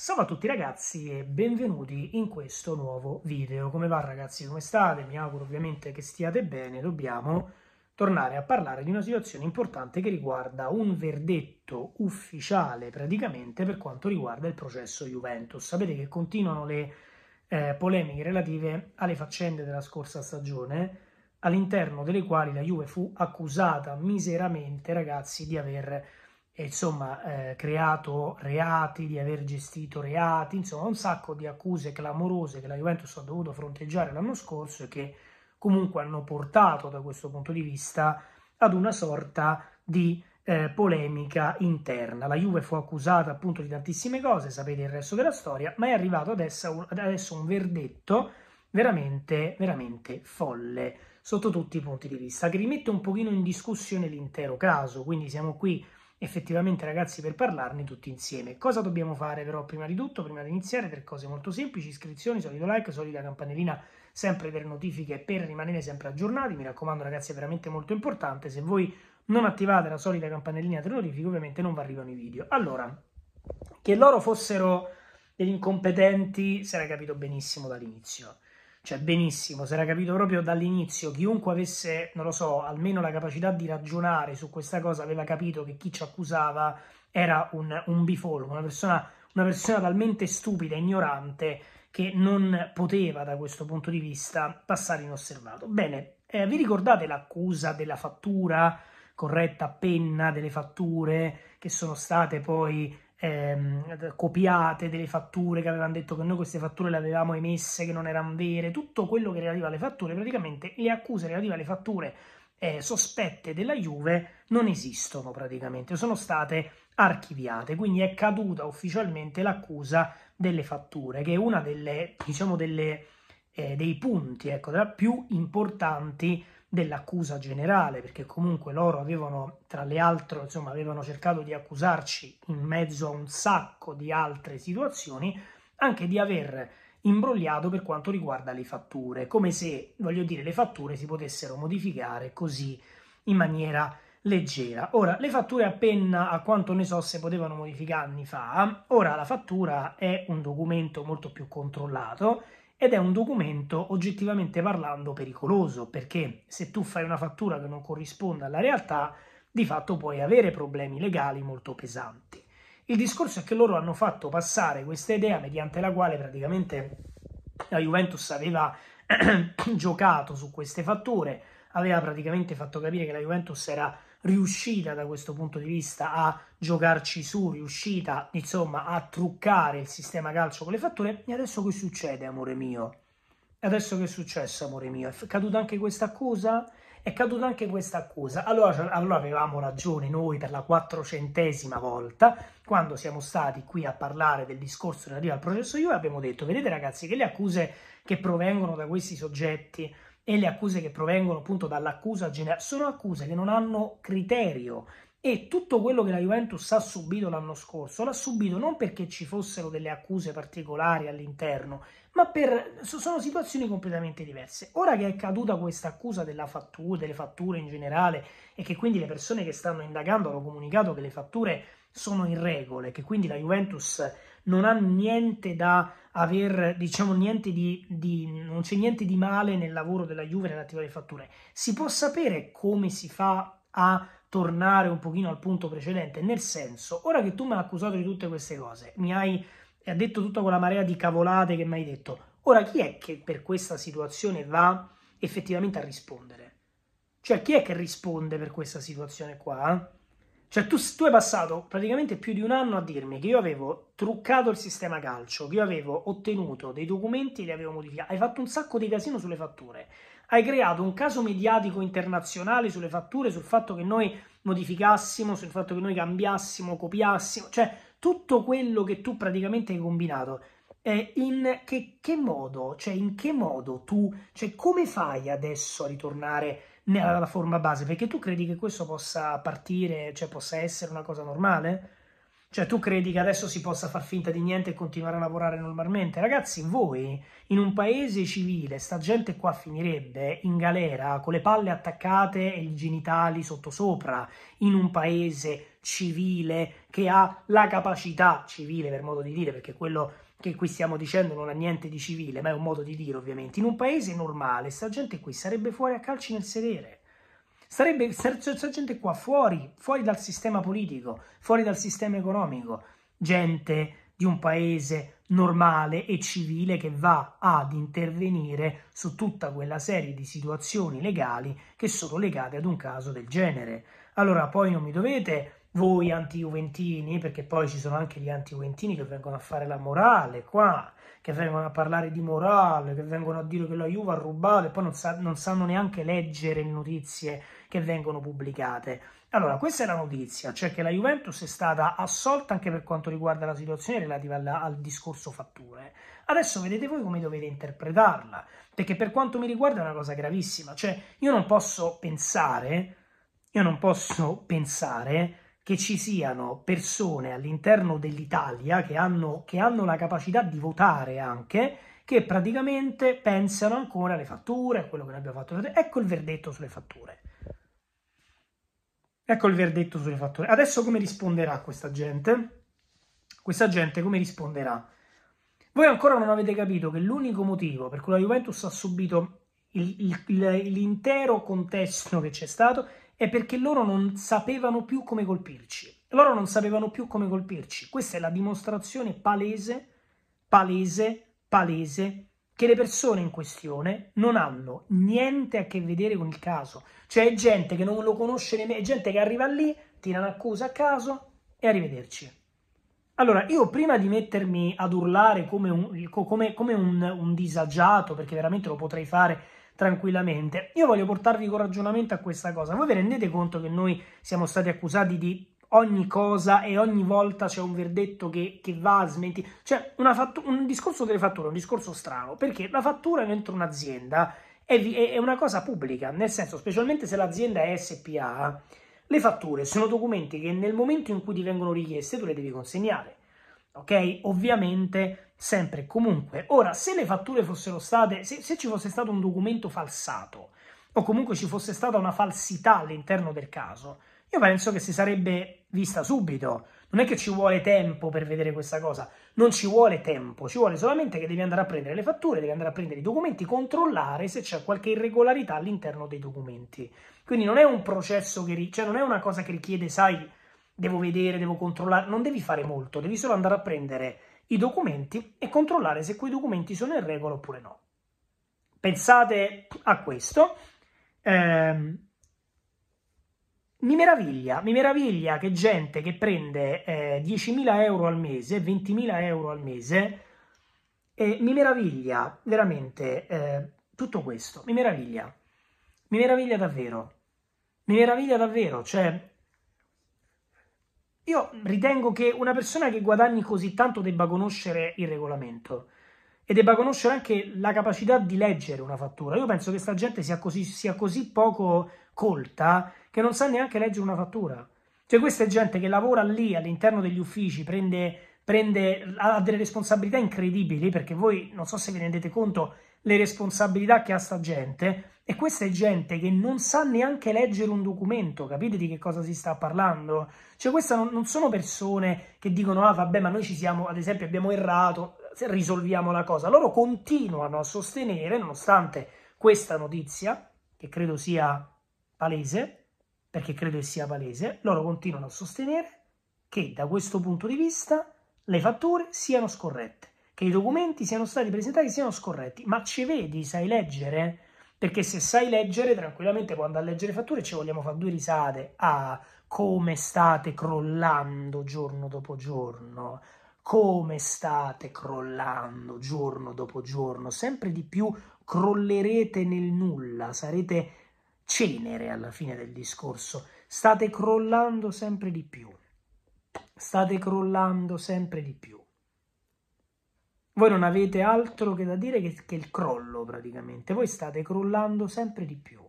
Salve a tutti ragazzi e benvenuti in questo nuovo video. Come va ragazzi? Come state? Mi auguro ovviamente che stiate bene. Dobbiamo tornare a parlare di una situazione importante che riguarda un verdetto ufficiale praticamente per quanto riguarda il processo Juventus. Sapete che continuano le eh, polemiche relative alle faccende della scorsa stagione all'interno delle quali la Juve fu accusata miseramente ragazzi di aver e, insomma, eh, creato reati, di aver gestito reati, insomma un sacco di accuse clamorose che la Juventus ha dovuto fronteggiare l'anno scorso e che comunque hanno portato da questo punto di vista ad una sorta di eh, polemica interna. La Juve fu accusata appunto di tantissime cose, sapete il resto della storia, ma è arrivato adesso, adesso un verdetto veramente, veramente folle sotto tutti i punti di vista, che rimette un pochino in discussione l'intero caso, quindi siamo qui effettivamente ragazzi per parlarne tutti insieme. Cosa dobbiamo fare però prima di tutto, prima di iniziare, tre cose molto semplici, iscrizioni, solito like, solita campanellina sempre per notifiche e per rimanere sempre aggiornati, mi raccomando ragazzi è veramente molto importante, se voi non attivate la solita campanellina delle notifiche ovviamente non vi arrivano i video. Allora, che loro fossero degli incompetenti si era capito benissimo dall'inizio cioè benissimo, si era capito proprio dall'inizio, chiunque avesse, non lo so, almeno la capacità di ragionare su questa cosa aveva capito che chi ci accusava era un, un bifolco, una persona, una persona talmente stupida e ignorante che non poteva da questo punto di vista passare inosservato. Bene, eh, vi ricordate l'accusa della fattura corretta a penna delle fatture che sono state poi ehm, copiate delle fatture che avevano detto che noi queste fatture le avevamo emesse, che non erano vere, tutto quello che relativa alle fatture, praticamente le accuse relative alle fatture eh, sospette della Juve non esistono praticamente, sono state archiviate, quindi è caduta ufficialmente l'accusa delle fatture, che è uno delle, diciamo, delle, eh, dei punti ecco, più importanti dell'accusa generale, perché comunque loro avevano, tra le altre, insomma, avevano cercato di accusarci in mezzo a un sacco di altre situazioni, anche di aver imbrogliato per quanto riguarda le fatture, come se, voglio dire, le fatture si potessero modificare così in maniera leggera. Ora, le fatture appena, a quanto ne so, se potevano modificare anni fa, ora la fattura è un documento molto più controllato ed è un documento oggettivamente parlando pericoloso perché se tu fai una fattura che non corrisponde alla realtà di fatto puoi avere problemi legali molto pesanti. Il discorso è che loro hanno fatto passare questa idea mediante la quale praticamente la Juventus aveva giocato su queste fatture, aveva praticamente fatto capire che la Juventus era riuscita da questo punto di vista a giocarci su, riuscita insomma a truccare il sistema calcio con le fatture. E adesso che succede, amore mio? Adesso che è successo, amore mio? È caduta anche questa accusa? È caduta anche questa accusa. Allora, cioè, allora avevamo ragione noi per la quattrocentesima volta, quando siamo stati qui a parlare del discorso relativo al processo Juve, abbiamo detto, vedete ragazzi, che le accuse che provengono da questi soggetti e le accuse che provengono appunto dall'accusa generale sono accuse che non hanno criterio e tutto quello che la Juventus ha subito l'anno scorso l'ha subito non perché ci fossero delle accuse particolari all'interno, ma per sono situazioni completamente diverse. Ora che è caduta questa accusa fattura, delle fatture in generale e che quindi le persone che stanno indagando hanno comunicato che le fatture sono in regole, che quindi la Juventus non ha niente da aver, diciamo, niente di, di, non c'è niente di male nel lavoro della Juve nell'attività di fatture. Si può sapere come si fa a tornare un pochino al punto precedente, nel senso, ora che tu mi hai accusato di tutte queste cose, mi hai detto tutta quella marea di cavolate che mi hai detto, ora chi è che per questa situazione va effettivamente a rispondere? Cioè chi è che risponde per questa situazione qua? Cioè, tu, tu, hai passato praticamente più di un anno a dirmi che io avevo truccato il sistema calcio, che io avevo ottenuto dei documenti e li avevo modificati. Hai fatto un sacco di casino sulle fatture. Hai creato un caso mediatico internazionale sulle fatture, sul fatto che noi modificassimo, sul fatto che noi cambiassimo, copiassimo. Cioè, tutto quello che tu praticamente hai combinato. Eh, in che, che modo, cioè in che modo tu, cioè come fai adesso a ritornare nella forma base, perché tu credi che questo possa partire, cioè possa essere una cosa normale? Cioè tu credi che adesso si possa far finta di niente e continuare a lavorare normalmente? Ragazzi, voi in un paese civile sta gente qua finirebbe in galera con le palle attaccate e i genitali sottosopra, in un paese civile che ha la capacità civile per modo di dire, perché quello che qui stiamo dicendo non ha niente di civile, ma è un modo di dire ovviamente, in un paese normale sta gente qui sarebbe fuori a calci nel sedere, sarebbe questa gente qua fuori, fuori dal sistema politico, fuori dal sistema economico, gente di un paese normale e civile che va ad intervenire su tutta quella serie di situazioni legali che sono legate ad un caso del genere. Allora poi non mi dovete voi anti-juventini, perché poi ci sono anche gli anti-juventini che vengono a fare la morale qua, che vengono a parlare di morale, che vengono a dire che la Juve ha rubato e poi non, sa, non sanno neanche leggere le notizie che vengono pubblicate. Allora, questa è la notizia, cioè che la Juventus è stata assolta anche per quanto riguarda la situazione relativa alla, al discorso fatture. Adesso vedete voi come dovete interpretarla, perché per quanto mi riguarda è una cosa gravissima, cioè io non posso pensare, io non posso pensare che ci siano persone all'interno dell'Italia che hanno, che hanno la capacità di votare anche, che praticamente pensano ancora alle fatture, a quello che noi abbiamo fatto. Ecco il verdetto sulle fatture. Ecco il verdetto sulle fatture. Adesso come risponderà questa gente? Questa gente come risponderà? Voi ancora non avete capito che l'unico motivo per cui la Juventus ha subito il, il, l'intero contesto che c'è stato è perché loro non sapevano più come colpirci. Loro non sapevano più come colpirci. Questa è la dimostrazione palese, palese, palese che le persone in questione non hanno niente a che vedere con il caso. Cioè è gente che non lo conosce nemmeno, è gente che arriva lì, tira un'accusa a caso e arrivederci. Allora, io prima di mettermi ad urlare come un, come, come un, un disagiato, perché veramente lo potrei fare tranquillamente. Io voglio portarvi con ragionamento a questa cosa. Voi vi rendete conto che noi siamo stati accusati di ogni cosa e ogni volta c'è un verdetto che, che va a smentire. Cioè, fattu- un discorso delle fatture è un discorso strano, perché la fattura dentro un'azienda è, vi- è, una cosa pubblica, nel senso, specialmente se l'azienda è SPA, le fatture sono documenti che nel momento in cui ti vengono richieste tu le devi consegnare ok? Ovviamente sempre e comunque. Ora, se le fatture fossero state, se, se, ci fosse stato un documento falsato o comunque ci fosse stata una falsità all'interno del caso, io penso che si sarebbe vista subito. Non è che ci vuole tempo per vedere questa cosa, non ci vuole tempo, ci vuole solamente che devi andare a prendere le fatture, devi andare a prendere i documenti, controllare se c'è qualche irregolarità all'interno dei documenti. Quindi non è un processo che, ri- cioè non è una cosa che richiede, sai, devo vedere, devo controllare, non devi fare molto, devi solo andare a prendere i documenti e controllare se quei documenti sono in regola oppure no. Pensate a questo. Eh, mi meraviglia, mi meraviglia che gente che prende eh, 10.000 euro al mese, 20.000 euro al mese, eh, mi meraviglia veramente eh, tutto questo, mi meraviglia, mi meraviglia davvero, mi meraviglia davvero, cioè io mm. ritengo che una persona che guadagni così tanto debba conoscere il regolamento e debba conoscere anche la capacità di leggere una fattura. Io penso che sta gente sia così, sia così poco colta che non sa neanche leggere una fattura. Cioè questa è gente che lavora lì all'interno degli uffici, prende prende, ha delle responsabilità incredibili perché voi non so se vi rendete conto le responsabilità che ha sta gente e questa è gente che non sa neanche leggere un documento, capite di che cosa si sta parlando? Cioè queste non, non sono persone che dicono ah vabbè ma noi ci siamo, ad esempio abbiamo errato, risolviamo la cosa. Loro continuano a sostenere, nonostante questa notizia, che credo sia palese, perché credo che sia palese, loro continuano a sostenere che da questo punto di vista le fatture siano scorrette, che i documenti siano stati presentati siano scorretti, ma ci vedi, sai leggere? Perché se sai leggere, tranquillamente quando a leggere fatture ci vogliamo fare due risate a ah, come state crollando giorno dopo giorno, come state crollando giorno dopo giorno, sempre di più crollerete nel nulla, sarete cenere alla fine del discorso, state crollando sempre di più state crollando sempre di più. Voi non avete altro che da dire che, che il crollo praticamente, voi state crollando sempre di più,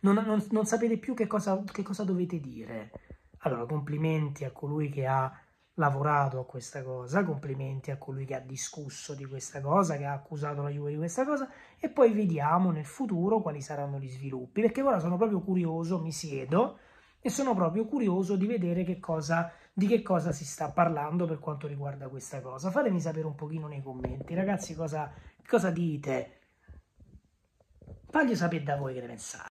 non, non, non sapete più che cosa, che cosa dovete dire. Allora, complimenti a colui che ha lavorato a questa cosa, complimenti a colui che ha discusso di questa cosa, che ha accusato la Juve di questa cosa e poi vediamo nel futuro quali saranno gli sviluppi, perché ora sono proprio curioso, mi siedo e sono proprio curioso di vedere che cosa, di che cosa si sta parlando per quanto riguarda questa cosa. Fatemi sapere un pochino nei commenti, ragazzi, cosa, cosa dite. Voglio sapere da voi che ne pensate.